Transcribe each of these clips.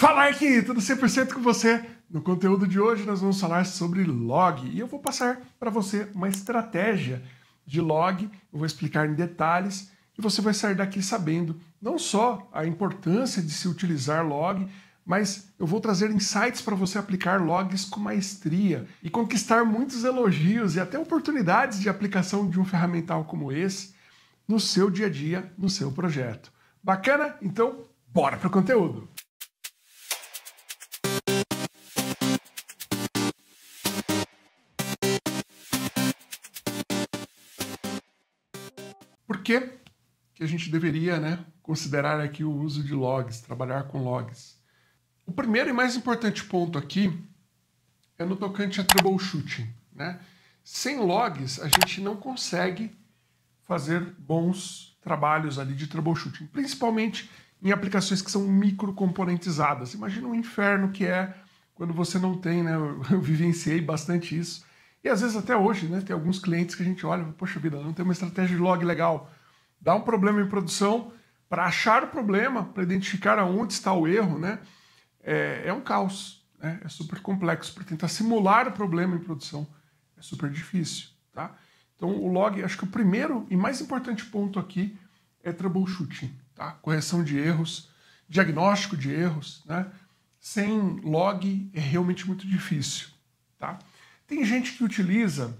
Fala aqui, tudo 100% com você? No conteúdo de hoje nós vamos falar sobre log e eu vou passar para você uma estratégia de log, eu vou explicar em detalhes e você vai sair daqui sabendo não só a importância de se utilizar log, mas eu vou trazer insights para você aplicar logs com maestria e conquistar muitos elogios e até oportunidades de aplicação de um ferramental como esse no seu dia a dia, no seu projeto. Bacana? Então, bora para o conteúdo! que, que a gente deveria né, considerar aqui o uso de logs, trabalhar com logs. O primeiro e mais importante ponto aqui é no tocante a troubleshooting. Né? Sem logs, a gente não consegue fazer bons trabalhos ali de troubleshooting, principalmente em aplicações que são microcomponentizadas. Imagina o inferno que é quando você não tem, né? Eu vivenciei bastante isso. E às vezes até hoje, né? Tem alguns clientes que a gente olha, poxa vida, não tem uma estratégia de log legal dá um problema em produção, para achar o problema, para identificar aonde está o erro, né? É, é um caos, né? é super complexo. Para tentar simular o problema em produção é super difícil, tá? Então o log, acho que o primeiro e mais importante ponto aqui é troubleshooting, tá? Correção de erros, diagnóstico de erros, né? Sem log é realmente muito difícil, tá? Tem gente que utiliza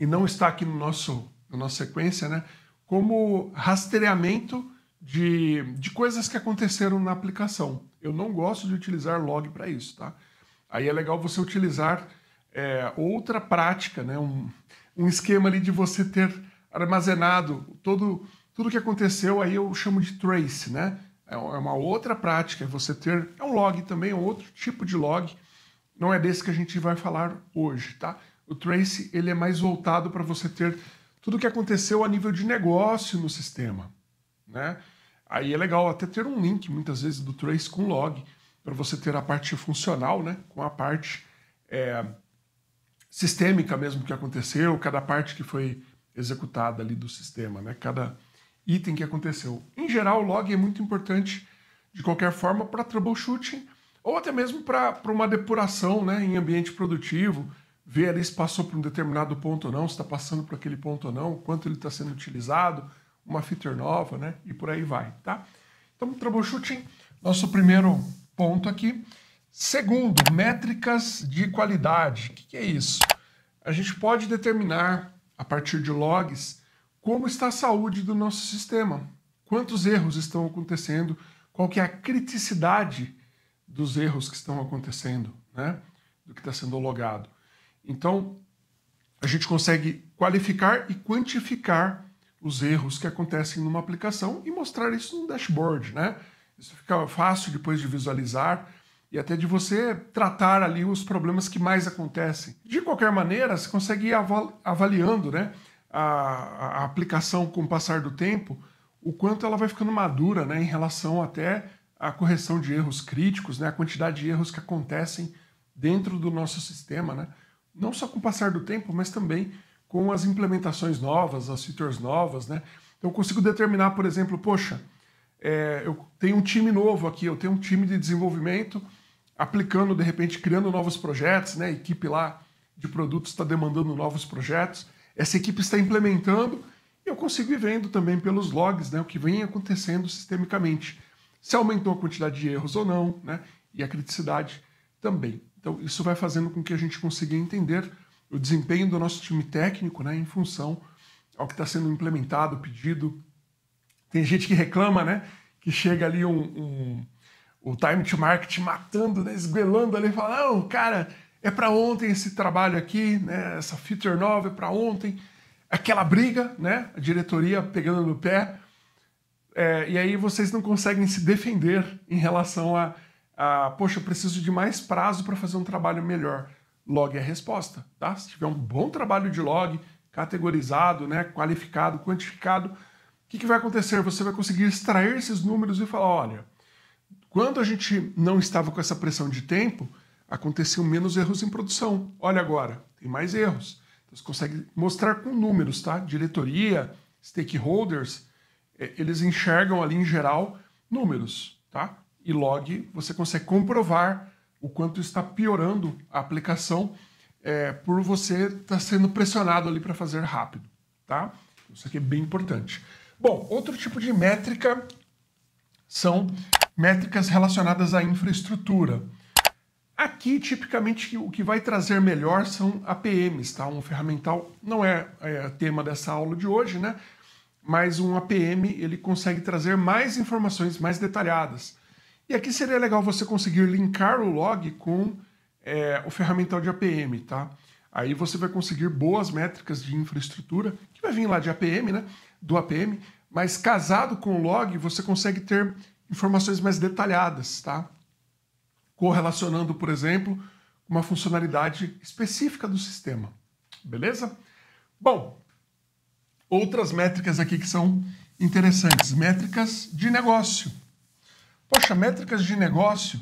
e não está aqui no nosso na nossa sequência, né? como rastreamento de, de coisas que aconteceram na aplicação. Eu não gosto de utilizar log para isso, tá? Aí é legal você utilizar é, outra prática, né? Um, um esquema ali de você ter armazenado todo tudo que aconteceu, aí eu chamo de trace, né? É, é uma outra prática, é você ter. É um log também, é um outro tipo de log. Não é desse que a gente vai falar hoje, tá? O trace ele é mais voltado para você ter tudo o que aconteceu a nível de negócio no sistema. Né? Aí é legal até ter um link, muitas vezes, do Trace com log, para você ter a parte funcional né? com a parte é, sistêmica mesmo que aconteceu, cada parte que foi executada ali do sistema, né? cada item que aconteceu. Em geral, o log é muito importante, de qualquer forma, para troubleshooting ou até mesmo para uma depuração né? em ambiente produtivo, ver ali se passou por um determinado ponto ou não, se está passando por aquele ponto ou não, quanto ele está sendo utilizado, uma feature nova, né? E por aí vai, tá? Então, troubleshooting, nosso primeiro ponto aqui. Segundo, métricas de qualidade. O que, que é isso? A gente pode determinar, a partir de logs, como está a saúde do nosso sistema, quantos erros estão acontecendo, qual que é a criticidade dos erros que estão acontecendo, né? Do que está sendo logado. Então, a gente consegue qualificar e quantificar os erros que acontecem numa aplicação e mostrar isso num dashboard, né? Isso fica fácil depois de visualizar e até de você tratar ali os problemas que mais acontecem. De qualquer maneira, você consegue ir avaliando né, a, a aplicação com o passar do tempo, o quanto ela vai ficando madura né, em relação até à correção de erros críticos, né, a quantidade de erros que acontecem dentro do nosso sistema. Né? não só com o passar do tempo, mas também com as implementações novas, as features novas, né? Então eu consigo determinar, por exemplo, poxa, é, eu tenho um time novo aqui, eu tenho um time de desenvolvimento aplicando, de repente, criando novos projetos, né? A equipe lá de produtos está demandando novos projetos, essa equipe está implementando e eu consigo ir vendo também pelos logs, né? O que vem acontecendo sistemicamente. Se aumentou a quantidade de erros ou não, né? E a criticidade também. Então, isso vai fazendo com que a gente consiga entender o desempenho do nosso time técnico né, em função ao que está sendo implementado, pedido. Tem gente que reclama, né? Que chega ali um, um o time to market matando, né, esguelando ali, fala, não, cara, é para ontem esse trabalho aqui, né, essa feature nova é para ontem. Aquela briga, né, a diretoria pegando no pé. É, e aí vocês não conseguem se defender em relação a ah, poxa, eu preciso de mais prazo para fazer um trabalho melhor. Log é a resposta, tá? Se tiver um bom trabalho de log, categorizado, né, qualificado, quantificado, o que, que vai acontecer? Você vai conseguir extrair esses números e falar, olha, quando a gente não estava com essa pressão de tempo, aconteciam menos erros em produção. Olha agora, tem mais erros. Então você consegue mostrar com números, tá? Diretoria, stakeholders, eh, eles enxergam ali em geral números, tá? e log, você consegue comprovar o quanto está piorando a aplicação é, por você estar tá sendo pressionado ali para fazer rápido, tá? Isso aqui é bem importante. Bom, outro tipo de métrica são métricas relacionadas à infraestrutura. Aqui, tipicamente, o que vai trazer melhor são APMs, tá? Um ferramental, não é, é, tema dessa aula de hoje, né? Mas um APM, ele consegue trazer mais informações mais detalhadas. E aqui seria legal você conseguir linkar o log com é, o ferramental de APM, tá? Aí você vai conseguir boas métricas de infraestrutura, que vai vir lá de APM, né? Do APM, mas casado com o log, você consegue ter informações mais detalhadas, tá? Correlacionando, por exemplo, uma funcionalidade específica do sistema. Beleza? Bom, outras métricas aqui que são interessantes, métricas de negócio. Poxa, métricas de negócio?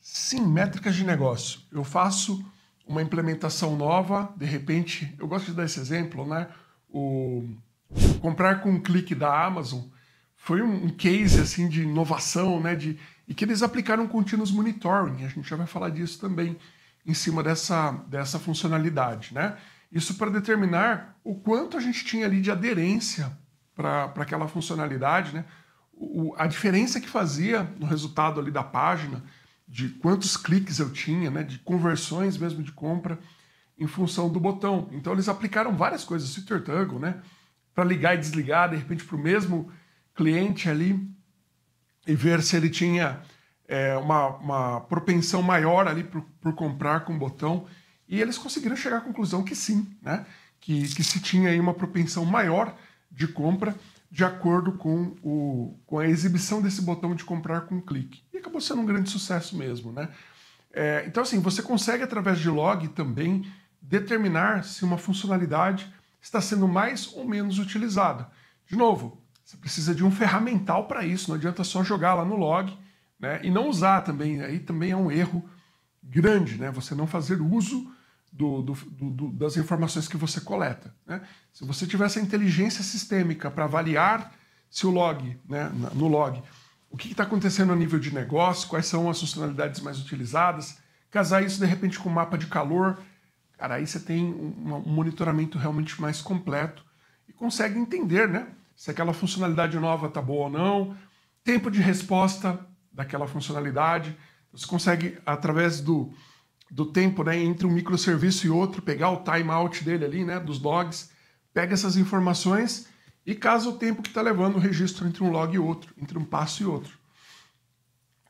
Sim, métricas de negócio. Eu faço uma implementação nova, de repente, eu gosto de dar esse exemplo, né? O comprar com um clique da Amazon foi um case assim de inovação, né? De, e que eles aplicaram continuous monitoring. A gente já vai falar disso também em cima dessa, dessa funcionalidade, né? Isso para determinar o quanto a gente tinha ali de aderência para aquela funcionalidade, né? o, a diferença que fazia no resultado ali da página, de quantos cliques eu tinha, né, de conversões mesmo de compra, em função do botão. Então eles aplicaram várias coisas, Twitter Toggle, né, para ligar e desligar, de repente, para o mesmo cliente ali e ver se ele tinha é, uma, uma propensão maior ali por, por comprar com o botão. E eles conseguiram chegar à conclusão que sim, né? Que, que se tinha aí uma propensão maior de compra de acordo com, o, com a exibição desse botão de comprar com clique. E acabou sendo um grande sucesso mesmo, né? É, então, assim, você consegue, através de log também, determinar se uma funcionalidade está sendo mais ou menos utilizada. De novo, você precisa de um ferramental para isso, não adianta só jogar lá no log né, e não usar também. Aí também é um erro grande, né? Você não fazer uso do, do, do, das informações que você coleta. Né? Se você tiver essa inteligência sistêmica para avaliar se o log, né, no log, o que está acontecendo a nível de negócio, quais são as funcionalidades mais utilizadas, casar isso de repente com um mapa de calor, cara, aí você tem um, um monitoramento realmente mais completo e consegue entender né, se aquela funcionalidade nova está boa ou não, tempo de resposta daquela funcionalidade. Você consegue, através do, do tempo né, entre um microserviço e outro, pegar o timeout dele ali, né, dos logs, pega essas informações e casa o tempo que está levando o registro entre um log e outro, entre um passo e outro.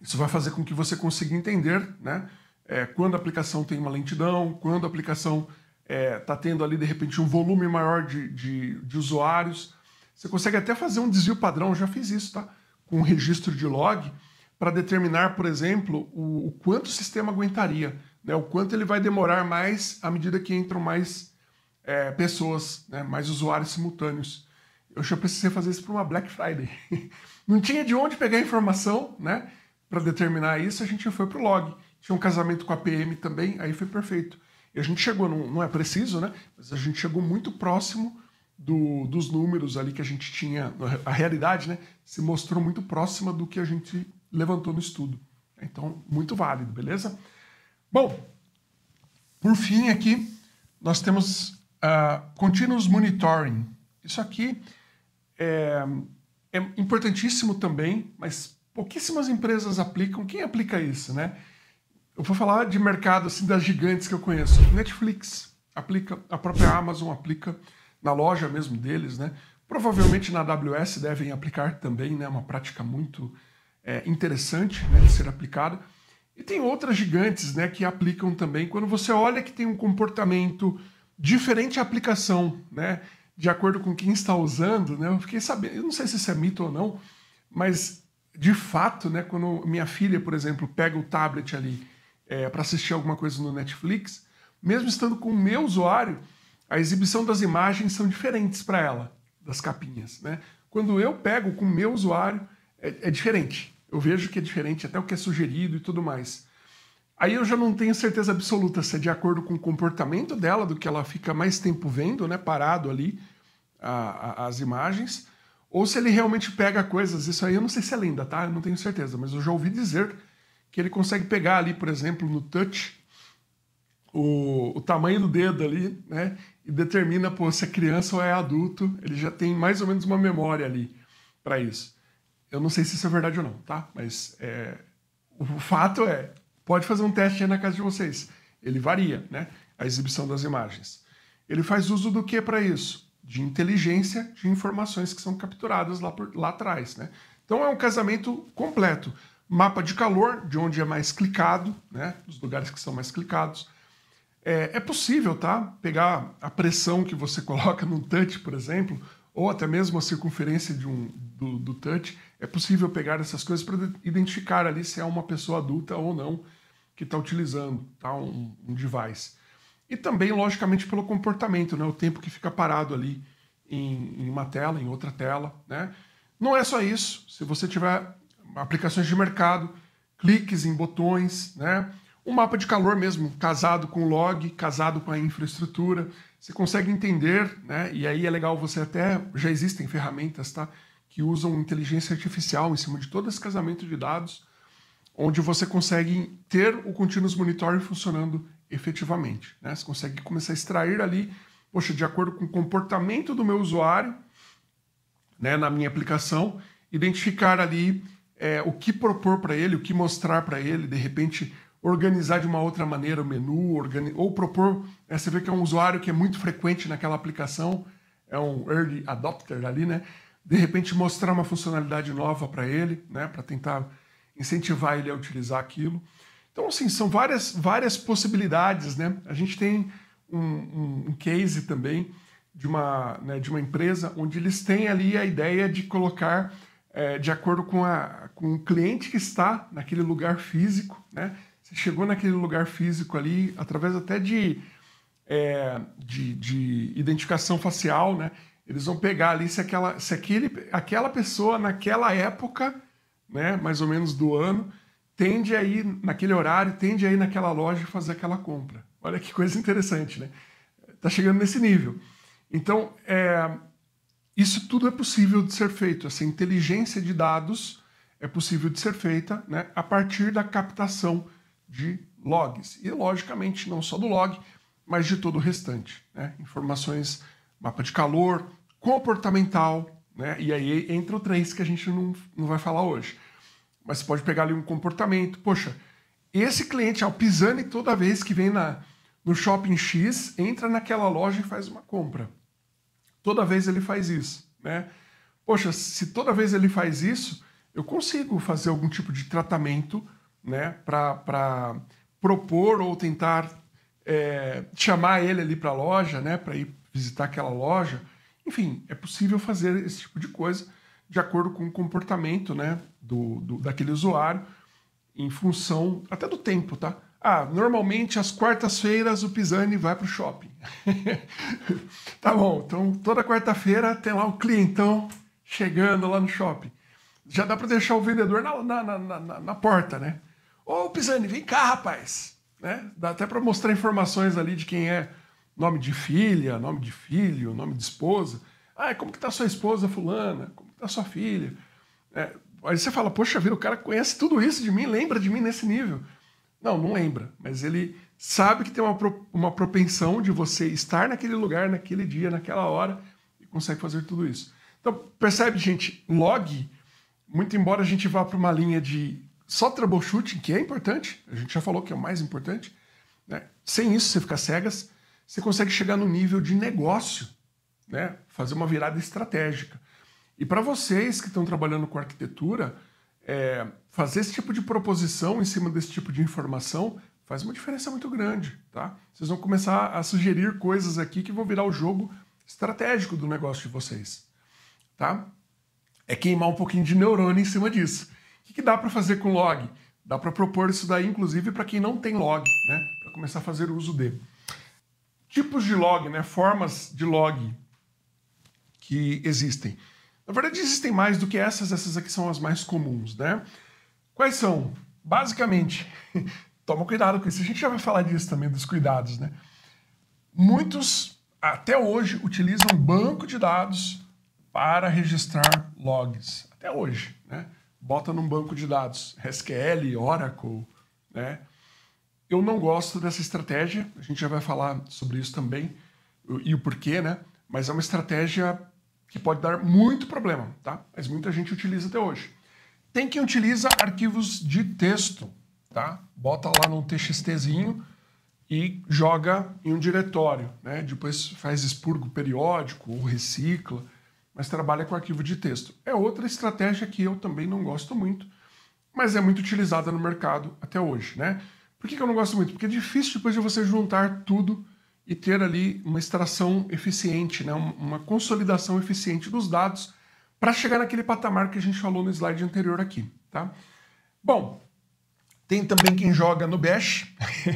Isso vai fazer com que você consiga entender né, é, quando a aplicação tem uma lentidão, quando a aplicação está é, tá tendo ali, de repente, um volume maior de, de, de usuários. Você consegue até fazer um desvio padrão, já fiz isso, tá? Com um registro de log, para determinar, por exemplo, o, o quanto o sistema aguentaria né, o quanto ele vai demorar mais à medida que entram mais é, pessoas, né, mais usuários simultâneos. Eu já precisei fazer isso para uma Black Friday. Não tinha de onde pegar informação né, para determinar isso, a gente foi para o log. Tinha um casamento com a PM também, aí foi perfeito. E a gente chegou, não, não é preciso, né? Mas a gente chegou muito próximo do, dos números ali que a gente tinha, a realidade, né? Se mostrou muito próxima do que a gente levantou no estudo. Então, muito válido, beleza? Bom, por fim aqui, nós temos uh, ah, continuous monitoring. Isso aqui é, é importantíssimo também, mas pouquíssimas empresas aplicam. Quem aplica isso, né? Eu vou falar de mercado, assim, das gigantes que eu conheço. Netflix aplica, a própria Amazon aplica, na loja mesmo deles, né? Provavelmente na AWS devem aplicar também, né? Uma prática muito é, interessante né, de ser aplicada. E tem outras gigantes né, que aplicam também. Quando você olha que tem um comportamento diferente à aplicação, né? De acordo com quem está usando, né? Eu fiquei sabendo, eu não sei se isso é mito ou não, mas de fato, né? Quando minha filha, por exemplo, pega o tablet ali é, para assistir alguma coisa no Netflix, mesmo estando com o meu usuário, a exibição das imagens são diferentes para ela, das capinhas, né? Quando eu pego com o meu usuário, é, é diferente. Eu vejo que é diferente até o que é sugerido e tudo mais. Aí eu já não tenho certeza absoluta se é de acordo com o comportamento dela, do que ela fica mais tempo vendo, né, parado ali, a, a, as imagens, ou se ele realmente pega coisas. Isso aí eu não sei se é lenda, tá? Eu não tenho certeza, mas eu já ouvi dizer que ele consegue pegar ali, por exemplo, no touch, o, o tamanho do dedo ali, né, e determina pô, se é criança ou é adulto. Ele já tem mais ou menos uma memória ali para isso. Eu não sei se isso é verdade ou não, tá? Mas é, o fato é, pode fazer um teste aí na casa de vocês. Ele varia, né? A exibição das imagens. Ele faz uso do que para isso? De inteligência de informações que são capturadas lá, por, lá atrás, né? Então é um casamento completo. Mapa de calor, de onde é mais clicado, né? Dos lugares que são mais clicados. É, é, possível, tá? Pegar a pressão que você coloca no touch, por exemplo, ou até mesmo a circunferência de um, do, do touch é possível pegar essas coisas para identificar ali se é uma pessoa adulta ou não que está utilizando tá? Um, um, device. E também, logicamente, pelo comportamento, né? o tempo que fica parado ali em, em uma tela, em outra tela. Né? Não é só isso. Se você tiver aplicações de mercado, cliques em botões, né? um mapa de calor mesmo, casado com o log, casado com a infraestrutura, você consegue entender, né? e aí é legal você até. Já existem ferramentas, tá? que usam inteligência artificial em cima de todo esse casamento de dados, onde você consegue ter o continuous monitoring funcionando efetivamente. Né? Você consegue começar a extrair ali, poxa, de acordo com o comportamento do meu usuário, né, na minha aplicação, identificar ali é, o que propor para ele, o que mostrar para ele, de repente organizar de uma outra maneira o menu, ou propor. É, você vê que é um usuário que é muito frequente naquela aplicação, é um early adopter ali, né? de repente mostrar uma funcionalidade nova para ele, né, para tentar incentivar ele a utilizar aquilo. Então, assim, são várias, várias possibilidades, né? A gente tem um, um case também de uma, né, de uma empresa onde eles têm ali a ideia de colocar é, de acordo com, a, com o cliente que está naquele lugar físico, né? Você chegou naquele lugar físico ali através até de, é, de, de identificação facial, né? Eles vão pegar ali se aquela, se aquele, aquela pessoa naquela época, né, mais ou menos do ano, tende aí naquele horário, tende aí naquela loja fazer aquela compra. Olha que coisa interessante, né? Tá chegando nesse nível. Então, é, isso tudo é possível de ser feito. Essa inteligência de dados é possível de ser feita né, a partir da captação de logs. E, logicamente, não só do log, mas de todo o restante. Né? Informações mapa de calor, comportamental, né? E aí entra o três que a gente não, não vai falar hoje. Mas você pode pegar ali um comportamento. Poxa, esse cliente, ao Pisani, toda vez que vem na, no shopping X, entra naquela loja e faz uma compra. Toda vez ele faz isso, né? Poxa, se toda vez ele faz isso, eu consigo fazer algum tipo de tratamento, né, para propor ou tentar é, chamar ele ali para a loja, né, para ir visitar aquela loja. Enfim, é possível fazer esse tipo de coisa de acordo com o comportamento né, do, do daquele usuário, em função até do tempo, tá? Ah, normalmente às quartas-feiras o Pisani vai para o shopping. tá bom, então toda quarta-feira tem lá o um clientão chegando lá no shopping. Já dá para deixar o vendedor na, na, na, na, na porta, né? Ô Pisani, vem cá, rapaz! Né? Dá até para mostrar informações ali de quem é nome de filha, nome de filho, nome de esposa. Ah, como que tá sua esposa fulana? Como que tá sua filha? É, aí você fala, poxa vida, o cara conhece tudo isso de mim, lembra de mim nesse nível. Não, não lembra, mas ele sabe que tem uma, uma propensão de você estar naquele lugar, naquele dia, naquela hora, e consegue fazer tudo isso. Então, percebe, gente, log, muito embora a gente vá para uma linha de só troubleshooting, que é importante, a gente já falou que é o mais importante, né? sem isso você fica cegas, você consegue chegar no nível de negócio, né? fazer uma virada estratégica. E para vocês que estão trabalhando com arquitetura, é, fazer esse tipo de proposição em cima desse tipo de informação faz uma diferença muito grande. Tá? Vocês vão começar a sugerir coisas aqui que vão virar o jogo estratégico do negócio de vocês. Tá? É queimar um pouquinho de neurônio em cima disso. O que, que dá para fazer com log? Dá para propor isso daí, inclusive, para quem não tem log, né? para começar a fazer uso dele tipos de log, né, formas de log que existem. Na verdade, existem mais do que essas, essas aqui são as mais comuns, né? Quais são? Basicamente, toma cuidado com isso. A gente já vai falar disso também, dos cuidados, né? Muitos, até hoje, utilizam banco de dados para registrar logs. Até hoje, né? Bota num banco de dados, SQL, Oracle, né? Eu não gosto dessa estratégia, a gente já vai falar sobre isso também e o porquê, né? Mas é uma estratégia que pode dar muito problema, tá? Mas muita gente utiliza até hoje. Tem quem utiliza arquivos de texto, tá? Bota lá num TXTzinho e joga em um diretório, né? Depois faz expurgo periódico ou recicla, mas trabalha com arquivo de texto. É outra estratégia que eu também não gosto muito, mas é muito utilizada no mercado até hoje, né? Por que, que eu não gosto muito? Porque é difícil depois de você juntar tudo e ter ali uma extração eficiente, né? uma consolidação eficiente dos dados para chegar naquele patamar que a gente falou no slide anterior aqui. Tá? Bom, tem também quem joga no Bash,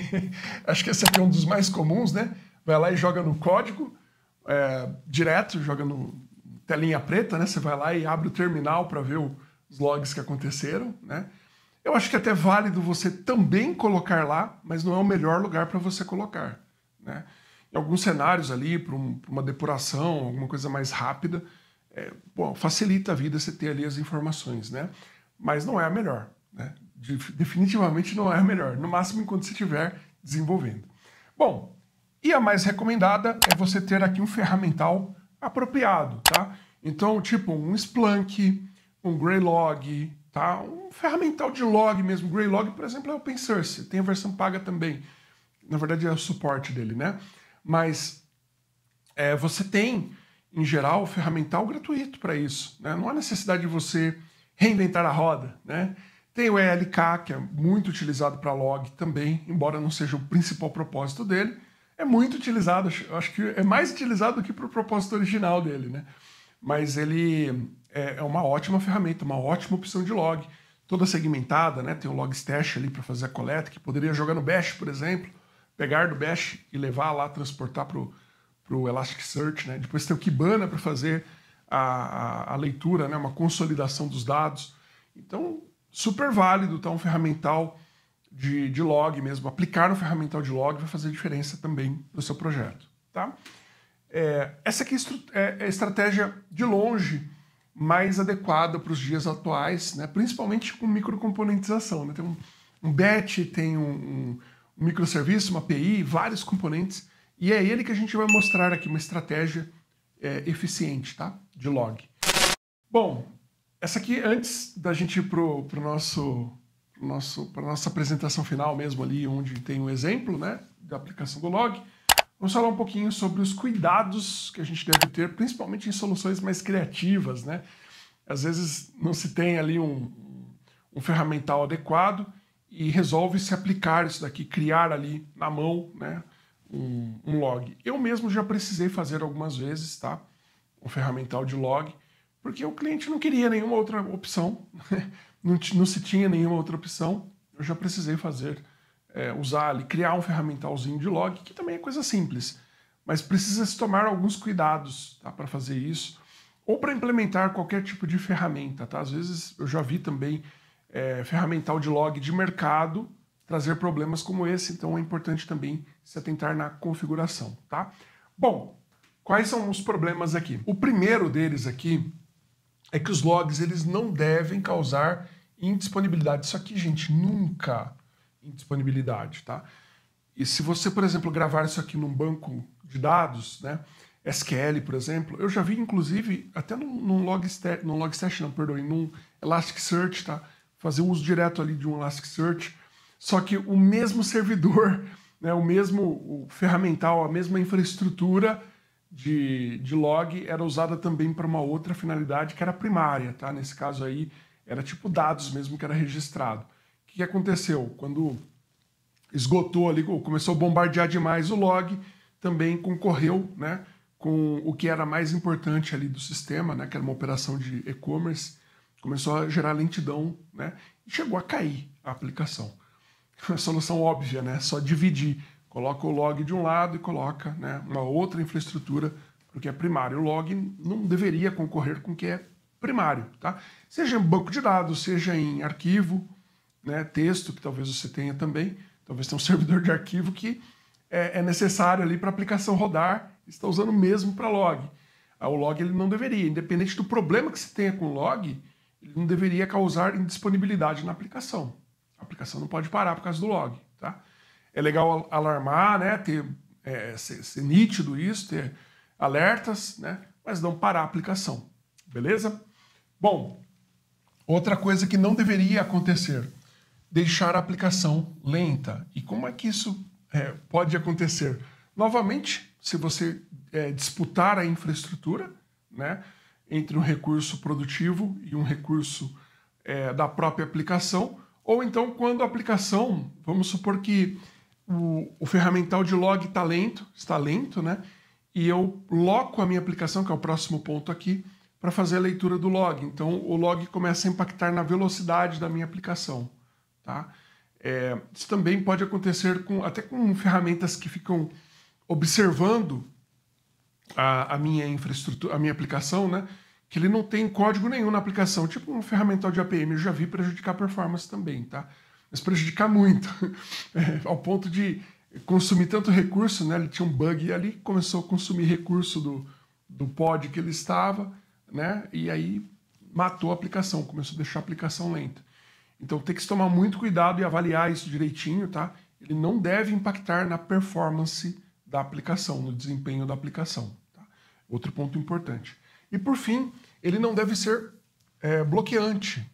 acho que esse aqui é um dos mais comuns, né? Vai lá e joga no código, é, direto, joga no telinha preta, né? Você vai lá e abre o terminal para ver os logs que aconteceram, né? Eu acho que é até válido você também colocar lá, mas não é o melhor lugar para você colocar. Né? Em alguns cenários ali, para um, uma depuração, alguma coisa mais rápida, é, bom, facilita a vida você ter ali as informações, né? Mas não é a melhor. Né? De, definitivamente não é a melhor. No máximo enquanto você estiver desenvolvendo. Bom, e a mais recomendada é você ter aqui um ferramental apropriado, tá? Então, tipo um Splunk, um Greylog, Tá? Um ferramental de log mesmo. Greylog, por exemplo, é open source. Tem a versão paga também. Na verdade, é o suporte dele, né? Mas é, você tem, em geral, ferramental gratuito para isso. Né? Não há necessidade de você reinventar a roda, né? Tem o ELK, que é muito utilizado para log também, embora não seja o principal propósito dele. É muito utilizado, acho que é mais utilizado do que para o propósito original dele, né? mas ele é, é uma ótima ferramenta, uma ótima opção de log, toda segmentada, né? Tem o Logstash ali para fazer a coleta, que poderia jogar no Bash, por exemplo, pegar do Bash e levar lá, transportar para o Elasticsearch, né? Depois tem o Kibana para fazer a, a, a, leitura, né? Uma consolidação dos dados. Então, super válido, tá? Um ferramental de, de log mesmo. Aplicar no ferramental de log vai fazer diferença também no seu projeto, tá? É, essa aqui é a é, é estratégia de longe mais adequada para os dias atuais, né? principalmente com microcomponentização. Né? Tem um, um batch, tem um, um microserviço, uma API, vários componentes, e é ele que a gente vai mostrar aqui uma estratégia é, eficiente tá? de log. Bom, essa aqui, antes da gente ir para nosso nosso, para nossa apresentação final mesmo ali, onde tem um exemplo né, da aplicação do log, Vamos falar um pouquinho sobre os cuidados que a gente deve ter, principalmente em soluções mais criativas, né? Às vezes não se tem ali um, um ferramental adequado e resolve se aplicar isso daqui, criar ali na mão, né? Um, um log. Eu mesmo já precisei fazer algumas vezes, tá? Um ferramental de log, porque o cliente não queria nenhuma outra opção, né? não, não se tinha nenhuma outra opção. Eu já precisei fazer é, usar ali, criar um ferramentalzinho de log, que também é coisa simples, mas precisa se tomar alguns cuidados tá, para fazer isso, ou para implementar qualquer tipo de ferramenta. Tá? Às vezes eu já vi também é, ferramental de log de mercado trazer problemas como esse, então é importante também se atentar na configuração. Tá? Bom, quais são os problemas aqui? O primeiro deles aqui é que os logs eles não devem causar indisponibilidade. Isso aqui, gente, nunca disponibilidade, tá? E se você, por exemplo, gravar isso aqui num banco de dados, né? SQL, por exemplo, eu já vi, inclusive, até num, num Logstash, num Logstash não, perdoe, num Elasticsearch, tá? Fazer uso direto ali de um Elasticsearch, só que o mesmo servidor, né, o mesmo o ferramental, a mesma infraestrutura de, de log era usada também para uma outra finalidade que era primária, tá? Nesse caso aí, era tipo dados mesmo que era registrado que aconteceu? Quando esgotou ali, começou a bombardear demais o log, também concorreu né, com o que era mais importante ali do sistema, né, que era uma operação de e-commerce, começou a gerar lentidão né, e chegou a cair a aplicação. Uma solução óbvia, né? Só dividir. Coloca o log de um lado e coloca né, uma outra infraestrutura para o que é primário. O log não deveria concorrer com o que é primário, tá? Seja em banco de dados, seja em arquivo, né, texto, que talvez você tenha também, talvez tenha um servidor de arquivo que é, é necessário ali para a aplicação rodar, está usando mesmo para log. Ah, o log ele não deveria, independente do problema que você tenha com o log, ele não deveria causar indisponibilidade na aplicação. A aplicação não pode parar por causa do log. Tá? É legal alarmar, né, ter, é, ser, ser nítido isso, ter alertas, né, mas não parar a aplicação. Beleza? Bom, outra coisa que não deveria acontecer deixar a aplicação lenta. E como é que isso é, pode acontecer? Novamente, se você é, disputar a infraestrutura, né, entre um recurso produtivo e um recurso é, da própria aplicação, ou então quando a aplicação, vamos supor que o, o ferramental de log está lento, está lento, né? E eu loco a minha aplicação, que é o próximo ponto aqui, para fazer a leitura do log. Então o log começa a impactar na velocidade da minha aplicação. Tá? É, isso também pode acontecer com, até com ferramentas que ficam observando a, a minha infraestrutura, a minha aplicação, né? que ele não tem código nenhum na aplicação, tipo um ferramental de APM, eu já vi prejudicar a performance também, tá? Mas prejudicar muito, é, ao ponto de consumir tanto recurso, né? Ele tinha um bug ali, começou a consumir recurso do, do pod que ele estava, né? E aí matou a aplicação, começou a deixar a aplicação lenta. Então tem que se tomar muito cuidado e avaliar isso direitinho, tá? Ele não deve impactar na performance da aplicação, no desempenho da aplicação. Tá? Outro ponto importante. E por fim, ele não deve ser é, bloqueante.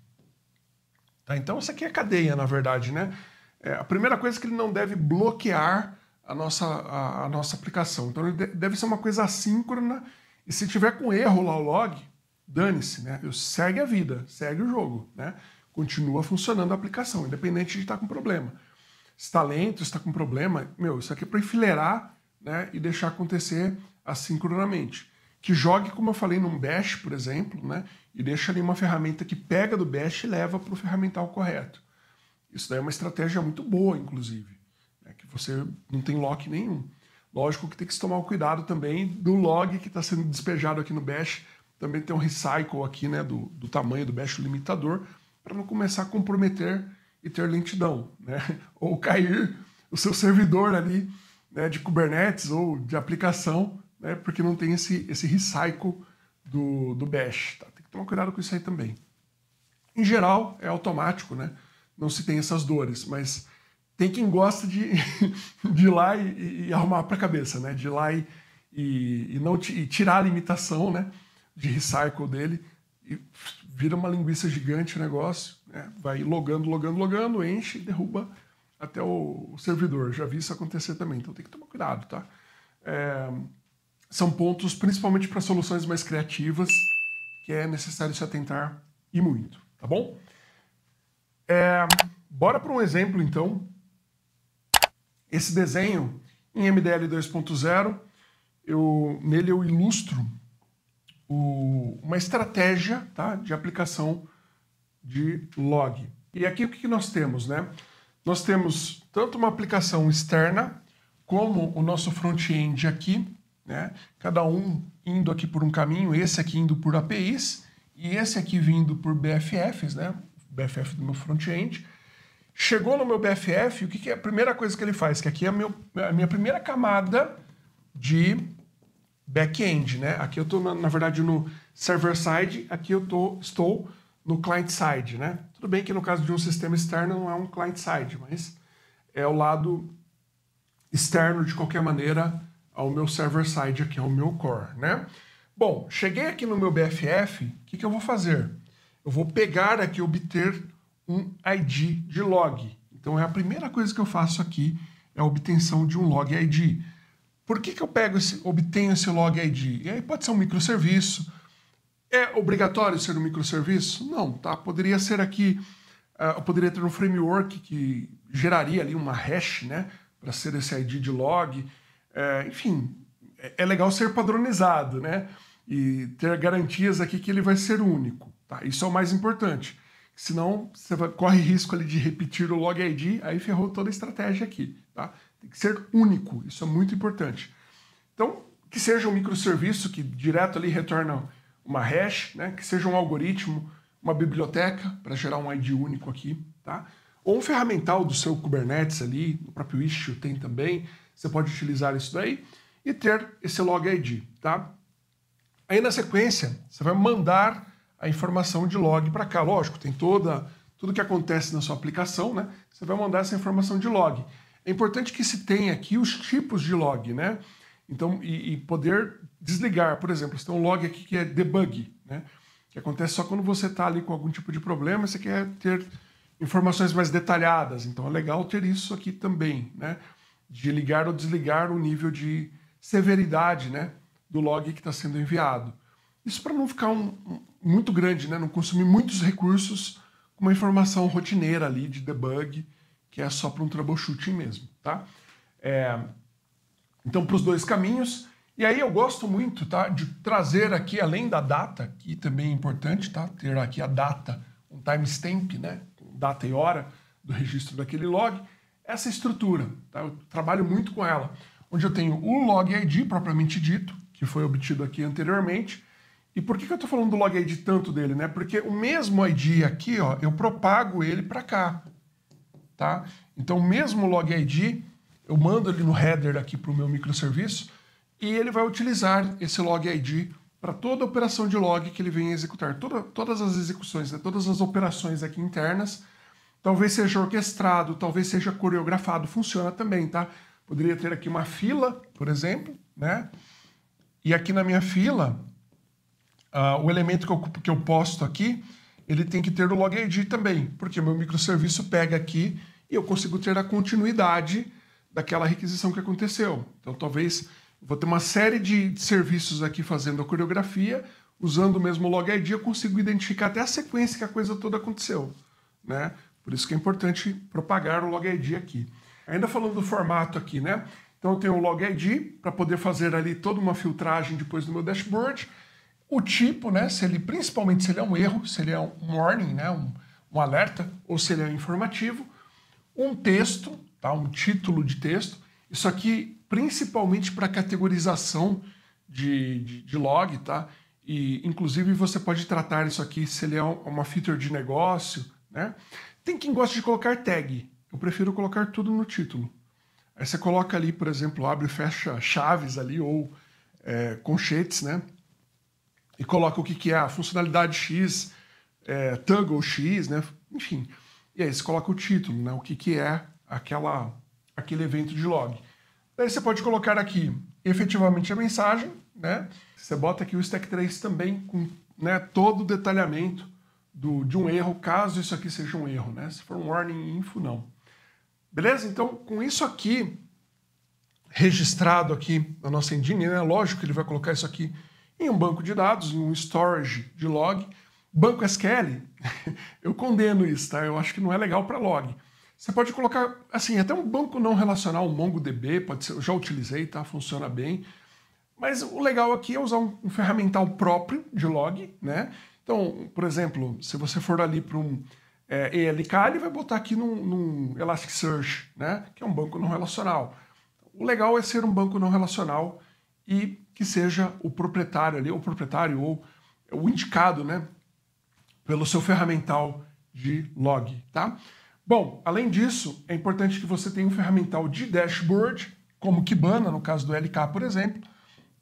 Tá? Então essa aqui é a cadeia, na verdade, né? É, a primeira coisa é que ele não deve bloquear a nossa, a, a nossa aplicação. Então ele deve ser uma coisa assíncrona e se tiver com erro lá o log, dane-se, né? Eu segue a vida, segue o jogo, né? continua funcionando a aplicação, independente de estar tá com problema. Se está lento, está com problema, meu, isso aqui é para enfileirar né, e deixar acontecer assincronamente. Que jogue, como eu falei, num bash, por exemplo, né, e deixa ali uma ferramenta que pega do bash e leva para o ferramental correto. Isso daí é uma estratégia muito boa, inclusive, né, que você não tem lock nenhum. Lógico que tem que se tomar cuidado também do log que está sendo despejado aqui no bash. Também tem um recycle aqui né, do, do tamanho do bash limitador, para não começar a comprometer e ter lentidão, né? ou cair o seu servidor ali né, de Kubernetes ou de aplicação, né, porque não tem esse, esse recycle do, do bash. Tá? Tem que tomar cuidado com isso aí também. Em geral, é automático, né? não se tem essas dores, mas tem quem gosta de, de ir lá e, e arrumar para a cabeça, né? de ir lá e, e, e não e tirar a limitação né? de recycle dele e vira uma linguiça gigante o negócio, né? vai logando, logando, logando, enche e derruba até o servidor. Já vi isso acontecer também, então tem que tomar cuidado, tá? É, são pontos, principalmente para soluções mais criativas, que é necessário se atentar e muito, tá bom? É, bora para um exemplo, então. Esse desenho em MDL 2.0, eu, nele eu ilustro o, uma estratégia tá, de aplicação de log. E aqui o que nós temos? Né? Nós temos tanto uma aplicação externa, como o nosso front-end aqui, né? cada um indo aqui por um caminho, esse aqui indo por APIs, e esse aqui vindo por BFFs, né? BFF do meu front-end. Chegou no meu BFF, o que, que, é a primeira coisa que ele faz? Que aqui é a, meu, a minha primeira camada de back-end, né? Aqui eu estou, na, na, verdade, no server-side, aqui eu tô, estou no client-side, né? Tudo bem que no caso de um sistema externo não é um client-side, mas é o lado externo, de qualquer maneira, ao meu server-side aqui, ao é meu core, né? Bom, cheguei aqui no meu BFF, o que, que eu vou fazer? Eu vou pegar aqui, obter um ID de log. Então, é a primeira coisa que eu faço aqui, é a obtenção de um log ID. Por que, que eu pego esse, obtenho esse log ID? E aí pode ser um microserviço. É obrigatório ser um microserviço? Não, tá? Poderia ser aqui, uh, poderia ter um framework que geraria ali uma hash, né? Para ser esse ID de log. É, enfim, é, é legal ser padronizado, né? E ter garantias aqui que ele vai ser único. Tá? Isso é o mais importante. Senão, você vai, corre risco ali de repetir o log ID, aí ferrou toda a estratégia aqui, tá? Tem que ser único, isso é muito importante. Então, que seja um microserviço que direto ali retorna uma hash, né? que seja um algoritmo, uma biblioteca para gerar um ID único aqui, tá? Ou um ferramental do seu Kubernetes ali, no próprio Istio tem também, você pode utilizar isso daí e ter esse log ID, tá? Aí na sequência, você vai mandar a informação de log para cá. Lógico, tem toda tudo que acontece na sua aplicação, né? Você vai mandar essa informação de log. É importante que se tenha aqui os tipos de log, né? Então, e, e poder desligar. Por exemplo, você tem um log aqui que é debug, né? Que acontece só quando você está ali com algum tipo de problema, você quer ter informações mais detalhadas. Então é legal ter isso aqui também, né? De ligar ou desligar o nível de severidade, né? Do log que está sendo enviado. Isso para não ficar um, um, muito grande, né? Não consumir muitos recursos com uma informação rotineira ali de debug que é só para um troubleshooting mesmo, tá? É, então, para os dois caminhos. E aí eu gosto muito tá, de trazer aqui, além da data, que também é importante, tá? Ter aqui a data, um timestamp, né? Data e hora do registro daquele log. Essa estrutura, tá? Eu trabalho muito com ela. Onde eu tenho o log ID propriamente dito, que foi obtido aqui anteriormente. E por que, que eu estou falando do log ID tanto dele, né? Porque o mesmo ID aqui, ó, eu propago ele para cá. Tá? Então, mesmo o log ID, eu mando ele no header aqui para o meu microserviço e ele vai utilizar esse log ID para toda a operação de log que ele vem executar, toda, todas as execuções, né? todas as operações aqui internas. Talvez seja orquestrado, talvez seja coreografado, funciona também, tá? Poderia ter aqui uma fila, por exemplo, né? E aqui na minha fila, uh, o elemento que eu, que eu posto aqui ele tem que ter o log ID também, porque meu microserviço pega aqui e eu consigo ter a continuidade daquela requisição que aconteceu. Então, talvez vou ter uma série de serviços aqui fazendo a coreografia, usando o mesmo log ID, eu consigo identificar até a sequência que a coisa toda aconteceu, né? Por isso que é importante propagar o log ID aqui. Ainda falando do formato aqui, né? Então eu tenho o log ID para poder fazer ali toda uma filtragem depois no meu dashboard o tipo, né, se ele, principalmente se ele é um erro, se ele é um warning, né, um, um alerta, ou se ele é um informativo, um texto, tá, um título de texto. Isso aqui principalmente para categorização de, de, de, log, tá? E inclusive você pode tratar isso aqui se ele é uma feature de negócio, né? Tem quem gosta de colocar tag. Eu prefiro colocar tudo no título. Aí você coloca ali, por exemplo, abre e fecha chaves ali ou é, conchetes, né? e coloca o que, que é a funcionalidade X, é, Tango X, né? Enfim. E aí você coloca o título, né? O que, que é aquela, aquele evento de log. Daí você pode colocar aqui efetivamente a mensagem, né? Você bota aqui o stack trace também com né, todo o detalhamento do, de um erro, caso isso aqui seja um erro, né? Se for um warning info, não. Beleza? Então, com isso aqui registrado aqui na nossa engine, né? Lógico que ele vai colocar isso aqui em um banco de dados, em um storage de log. Banco SQL, eu condeno isso, tá? Eu acho que não é legal para log. Você pode colocar, assim, até um banco não relacional, um MongoDB, pode ser, eu já utilizei, tá? Funciona bem. Mas o legal aqui é usar um, um ferramental próprio de log, né? Então, por exemplo, se você for ali para um é, ELK, ele vai botar aqui num, num Elasticsearch, né? Que é um banco não relacional. O legal é ser um banco não relacional e que seja o proprietário ali, ou proprietário ou o indicado, né, pelo seu ferramental de log, tá? Bom, além disso, é importante que você tenha um ferramental de dashboard, como Kibana, no caso do LK, por exemplo,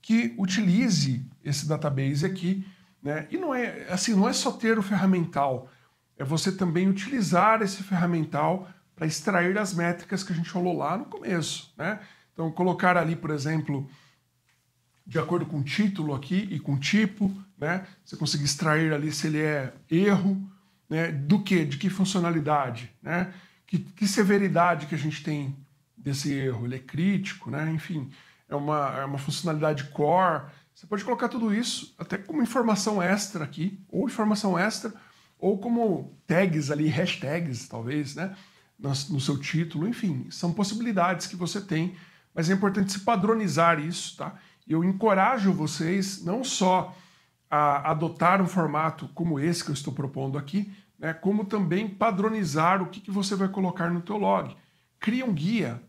que utilize esse database aqui, né? E não é assim, não é só ter o ferramental, é você também utilizar esse ferramental para extrair as métricas que a gente falou lá no começo, né? Então, colocar ali, por exemplo, de acordo com o título aqui e com o tipo, né? Você conseguir extrair ali se ele é erro, né? Do que, de que funcionalidade, né? Que, que severidade que a gente tem desse erro? Ele é crítico, né? Enfim, é uma, é uma funcionalidade core. Você pode colocar tudo isso até como informação extra aqui, ou informação extra, ou como tags ali, hashtags, talvez, né? No, no seu título, enfim, são possibilidades que você tem, mas é importante se padronizar isso, tá? Eu encorajo vocês não só a adotar um formato como esse que eu estou propondo aqui, né, como também padronizar o que, que você vai colocar no teu log. Cria um guia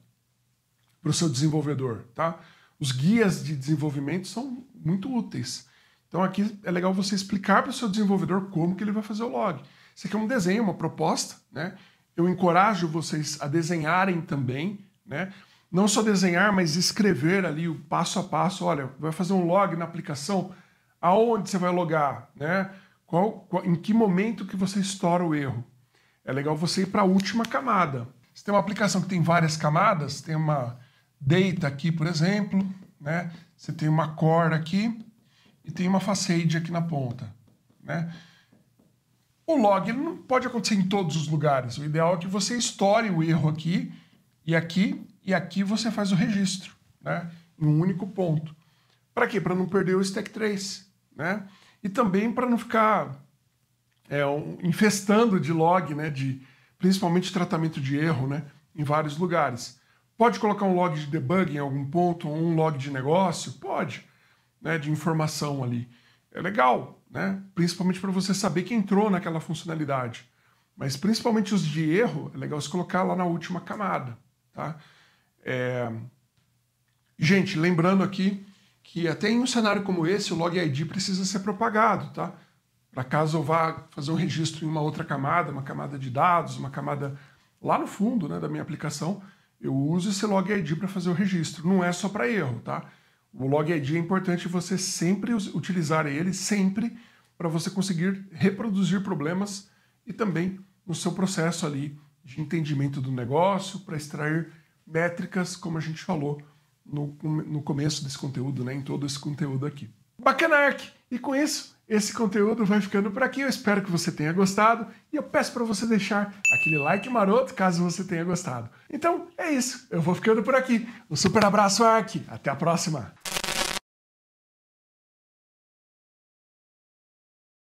para o seu desenvolvedor, tá? Os guias de desenvolvimento são muito úteis. Então aqui é legal você explicar para o seu desenvolvedor como que ele vai fazer o log. Isso aqui é um desenho, uma proposta, né? Eu encorajo vocês a desenharem também, né? não só desenhar, mas escrever ali o passo a passo. Olha, vai fazer um log na aplicação, aonde você vai logar, né? Qual, qual em que momento que você estoura o erro? É legal você ir para a última camada. Você tem uma aplicação que tem várias camadas, tem uma data aqui, por exemplo, né? Você tem uma core aqui e tem uma facade aqui na ponta, né? O log não pode acontecer em todos os lugares. O ideal é que você estoure o erro aqui e aqui e aqui você faz o registro, né? Em um único ponto. Para quê? Para não perder o stack trace, né? E também para não ficar é, infestando de log, né? De, principalmente tratamento de erro, né? Em vários lugares. Pode colocar um log de debug em algum ponto, ou um log de negócio? Pode, né? De informação ali. É legal, né? Principalmente para você saber quem entrou naquela funcionalidade. Mas principalmente os de erro, é legal você colocar lá na última camada, tá? É... Gente, lembrando aqui que até em um cenário como esse, o log ID precisa ser propagado, tá? Para caso eu vá fazer um registro em uma outra camada, uma camada de dados, uma camada lá no fundo né, da minha aplicação, eu uso esse log ID para fazer o registro. Não é só para erro, tá? O log ID é importante você sempre utilizar ele, sempre, para você conseguir reproduzir problemas e também no seu processo ali de entendimento do negócio, para extrair métricas, como a gente falou no, no começo desse conteúdo, né, em todo esse conteúdo aqui. bacana Ark E com isso, esse conteúdo vai ficando por aqui. Eu espero que você tenha gostado e eu peço para você deixar aquele like maroto caso você tenha gostado. Então é isso, eu vou ficando por aqui. Um super abraço, Ark! Até a próxima!